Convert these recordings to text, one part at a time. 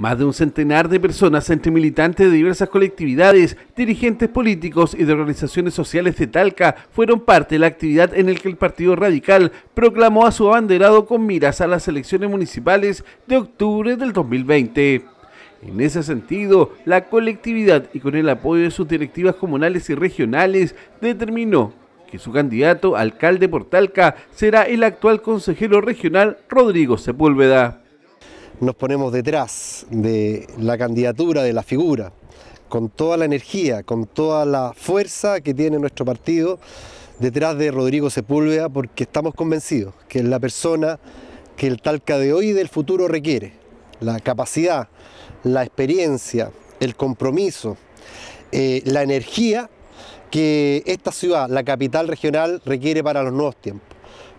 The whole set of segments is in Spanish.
Más de un centenar de personas, entre militantes de diversas colectividades, dirigentes políticos y de organizaciones sociales de Talca, fueron parte de la actividad en la que el Partido Radical proclamó a su abanderado con miras a las elecciones municipales de octubre del 2020. En ese sentido, la colectividad y con el apoyo de sus directivas comunales y regionales determinó que su candidato alcalde por Talca será el actual consejero regional Rodrigo Sepúlveda nos ponemos detrás de la candidatura, de la figura, con toda la energía, con toda la fuerza que tiene nuestro partido detrás de Rodrigo Sepúlveda, porque estamos convencidos que es la persona que el Talca de hoy y del futuro requiere. La capacidad, la experiencia, el compromiso, eh, la energía que esta ciudad, la capital regional, requiere para los nuevos tiempos.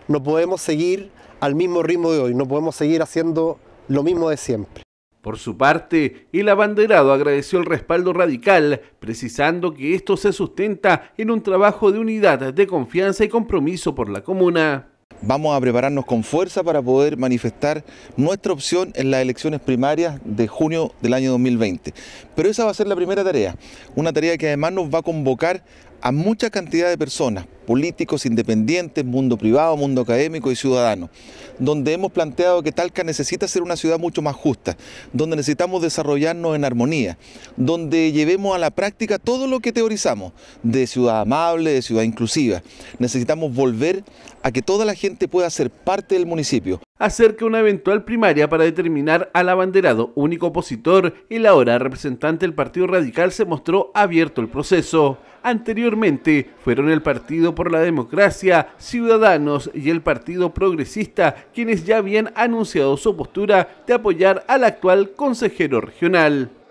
No podemos seguir al mismo ritmo de hoy, no podemos seguir haciendo lo mismo de siempre. Por su parte, el abanderado agradeció el respaldo radical, precisando que esto se sustenta en un trabajo de unidad, de confianza y compromiso por la comuna. Vamos a prepararnos con fuerza para poder manifestar nuestra opción en las elecciones primarias de junio del año 2020. Pero esa va a ser la primera tarea, una tarea que además nos va a convocar a mucha cantidad de personas, políticos independientes, mundo privado, mundo académico y ciudadano, donde hemos planteado que Talca necesita ser una ciudad mucho más justa, donde necesitamos desarrollarnos en armonía, donde llevemos a la práctica todo lo que teorizamos de ciudad amable, de ciudad inclusiva. Necesitamos volver a que toda la gente pueda ser parte del municipio. Acerca una eventual primaria para determinar al abanderado único opositor y la hora representante del Partido Radical se mostró abierto al proceso. Anteriormente fueron el Partido por la Democracia, Ciudadanos y el Partido Progresista quienes ya habían anunciado su postura de apoyar al actual consejero regional.